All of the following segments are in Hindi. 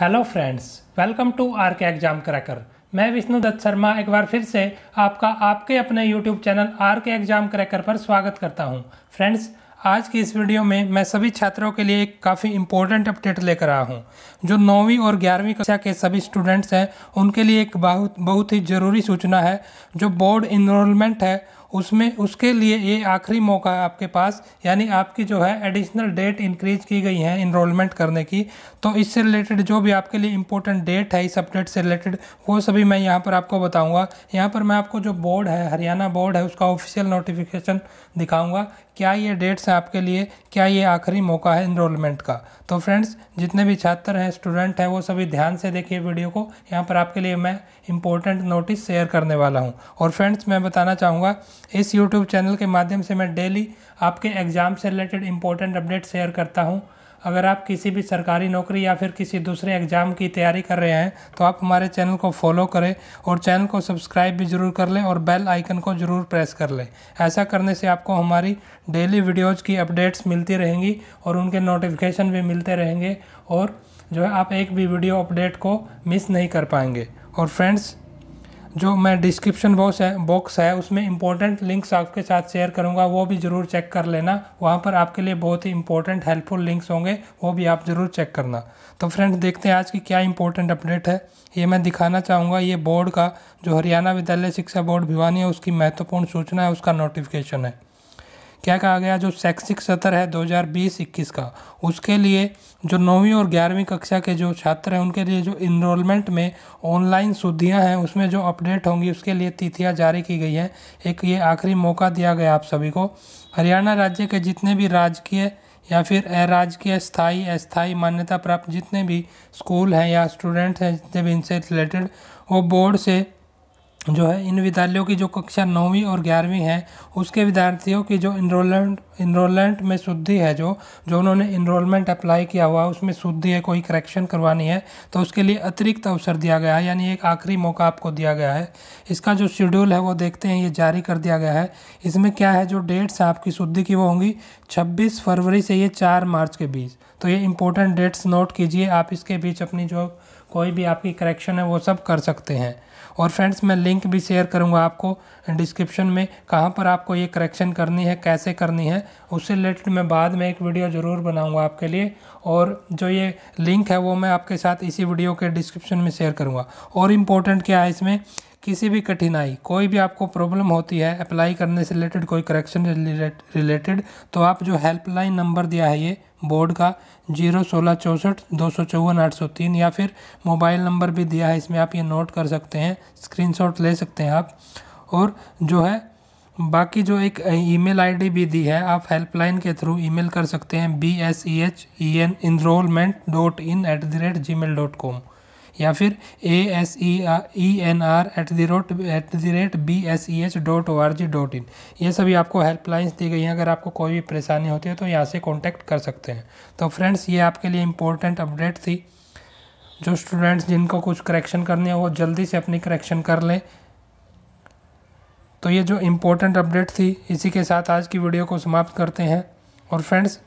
hello friends welcome to R K exam cracker मैं विष्णु दत्त शर्मा एक बार फिर से आपका आपके अपने YouTube channel R K exam cracker पर स्वागत करता हूं फ्रेंड्स आज की इस वीडियो में मैं सभी छात्रों के लिए एक काफ़ी इम्पोर्टेंट अपडेट लेकर आया हूं जो नौवीं और ग्यारहवीं कक्षा के सभी स्टूडेंट्स हैं उनके लिए एक बहुत बहुत ही ज़रूरी सूचना है जो बोर्ड इनरोलमेंट है उसमें उसके लिए ये आखिरी मौका है आपके पास यानी आपकी जो है एडिशनल डेट इंक्रीज की गई है इनरोलमेंट करने की तो इससे रिलेटेड जो भी आपके लिए इंपॉर्टेंट डेट है इस अपडेट से रिलेटेड वो सभी मैं यहाँ पर आपको बताऊँगा यहाँ पर मैं आपको जो बोर्ड है हरियाणा बोर्ड है उसका ऑफिशियल नोटिफिकेशन दिखाऊँगा क्या ये डेट्स हैं आपके लिए क्या ये आखिरी मौका है इनरोलमेंट का तो फ्रेंड्स जितने भी छात्र हैं स्टूडेंट हैं वो सभी ध्यान से देखिए वीडियो को यहाँ पर आपके लिए मैं इंपॉर्टेंट नोटिस शेयर करने वाला हूँ और फ्रेंड्स मैं बताना चाहूँगा इस यूट्यूब चैनल के माध्यम से मैं डेली आपके एग्ज़ाम से रिलेटेड इंपॉर्टेंट अपडेट शेयर करता हूँ अगर आप किसी भी सरकारी नौकरी या फिर किसी दूसरे एग्ज़ाम की तैयारी कर रहे हैं तो आप हमारे चैनल को फॉलो करें और चैनल को सब्सक्राइब भी ज़रूर कर लें और बेल आइकन को ज़रूर प्रेस कर लें ऐसा करने से आपको हमारी डेली वीडियोज़ की अपडेट्स मिलती रहेंगी और उनके नोटिफिकेशन भी मिलते रहेंगे और जो है आप एक भी वीडियो अपडेट को मिस नहीं कर पाएंगे और फ्रेंड्स जो मैं डिस्क्रिप्शन बॉक्स है बॉक्स है उसमें इंपॉर्टेंट लिंक्स आपके साथ शेयर करूँगा वो भी ज़रूर चेक कर लेना वहाँ पर आपके लिए बहुत ही इंपॉर्टेंट हेल्पफुल लिंक्स होंगे वो भी आप ज़रूर चेक करना तो फ्रेंड्स देखते हैं आज की क्या इंपॉर्टेंट अपडेट है ये मैं दिखाना चाहूँगा ये बोर्ड का जो हरियाणा विद्यालय शिक्षा बोर्ड भिवानी है उसकी महत्वपूर्ण सूचना है उसका नोटिफिकेशन है क्या कहा गया जो शैक्षिक सत्र है 2020-21 का उसके लिए जो नौवीं और ग्यारहवीं कक्षा के जो छात्र हैं उनके लिए जो इनरोलमेंट में ऑनलाइन शुद्धियाँ हैं उसमें जो अपडेट होंगी उसके लिए तिथियाँ जारी की गई हैं एक ये आखिरी मौका दिया गया आप सभी को हरियाणा राज्य के जितने भी राजकीय या फिर अराजकीय स्थाई अस्थाई मान्यता प्राप्त जितने भी स्कूल हैं या स्टूडेंट्स हैं जितने भी इनसे रिलेटेड वो बोर्ड से जो है इन विद्यालयों की जो कक्षा नौवीं और ग्यारहवीं है उसके विद्यार्थियों की जो इनरोलमेंट इनरोलमेंट में शुद्धि है जो जो उन्होंने इनरोलमेंट अप्लाई किया हुआ उसमें शुद्धि है कोई करेक्शन करवानी है तो उसके लिए अतिरिक्त अवसर दिया गया है यानी एक आखिरी मौका आपको दिया गया है इसका जो शेड्यूल है वो देखते हैं ये जारी कर दिया गया है इसमें क्या है जो डेट्स आपकी शुद्धि की वो होंगी छब्बीस फरवरी से ये चार मार्च के बीच तो ये इंपॉर्टेंट डेट्स नोट कीजिए आप इसके बीच अपनी जो कोई भी आपकी करेक्शन है वो सब कर सकते हैं और फ्रेंड्स मैं लिंक भी शेयर करूँगा आपको डिस्क्रिप्शन में कहाँ पर आपको ये करेक्शन करनी है कैसे करनी है उससे रिलेटेड मैं बाद में एक वीडियो ज़रूर बनाऊँगा आपके लिए और जो ये लिंक है वो मैं आपके साथ इसी वीडियो के डिस्क्रिप्शन में शेयर करूँगा और इम्पोर्टेंट क्या है इसमें किसी भी कठिनाई कोई भी आपको प्रॉब्लम होती है अप्लाई करने से रिलेटेड कोई करेक्शन रिलेटेड तो आप जो हेल्पलाइन नंबर दिया है ये बोर्ड का जीरो सोलह चौंसठ दो सौ चौवन आठ सौ तीन या फिर मोबाइल नंबर भी दिया है इसमें आप ये नोट कर सकते हैं स्क्रीनशॉट ले सकते हैं आप और जो है बाकी जो एक ईमेल आईडी भी दी है आप हेल्पलाइन के थ्रू ईमेल कर सकते हैं B S E H E N enrolment dot in at the rate Gmail dot com या फिर A S E N R at the rate at the rate B S E H dot O R G dot in ये सभी आपको हेल्पलाइंस दी गई हैं अगर आपको कोई भी परेशानी होती है तो यहाँ से कॉन्टैक्ट कर सकते हैं तो फ्रेंड्स ये आपके लिए इम्पोर्टेंट अपडेट थी जो स्टूडेंट्स जिनको कुछ करेक्शन करनी है वो जल्दी से अपनी करेक्शन कर लें तो ये जो इम्पोर्टेंट अपडेट थी इसी के साथ आज की वीडियो को समाप्त करते हैं और फ्रेंड्स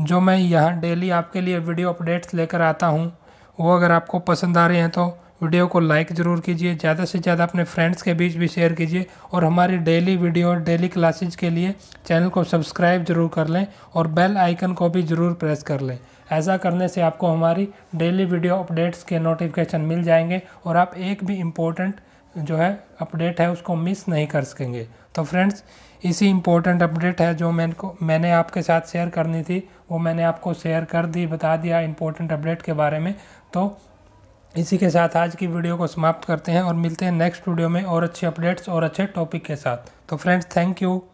जो मैं यहाँ डेली आपके लिए वीडियो अपडेट्स लेकर आता हूँ वो अगर आपको पसंद आ रहे हैं तो वीडियो को लाइक ज़रूर कीजिए ज़्यादा से ज़्यादा अपने फ्रेंड्स के बीच भी शेयर कीजिए और हमारी डेली वीडियो और डेली क्लासेज के लिए चैनल को सब्सक्राइब ज़रूर कर लें और बेल आइकन को भी ज़रूर प्रेस कर लें ऐसा करने से आपको हमारी डेली वीडियो अपडेट्स के नोटिफिकेशन मिल जाएंगे और आप एक भी इम्पोर्टेंट जो है अपडेट है उसको मिस नहीं कर सकेंगे तो फ्रेंड्स इसी इम्पोर्टेंट अपडेट है जो मैं को मैंने आपके साथ शेयर करनी थी वो मैंने आपको शेयर कर दी बता दिया इम्पोर्टेंट अपडेट के बारे में तो इसी के साथ आज की वीडियो को समाप्त करते हैं और मिलते हैं नेक्स्ट वीडियो में और अच्छे अपडेट्स और अच्छे टॉपिक के साथ तो फ्रेंड्स थैंक यू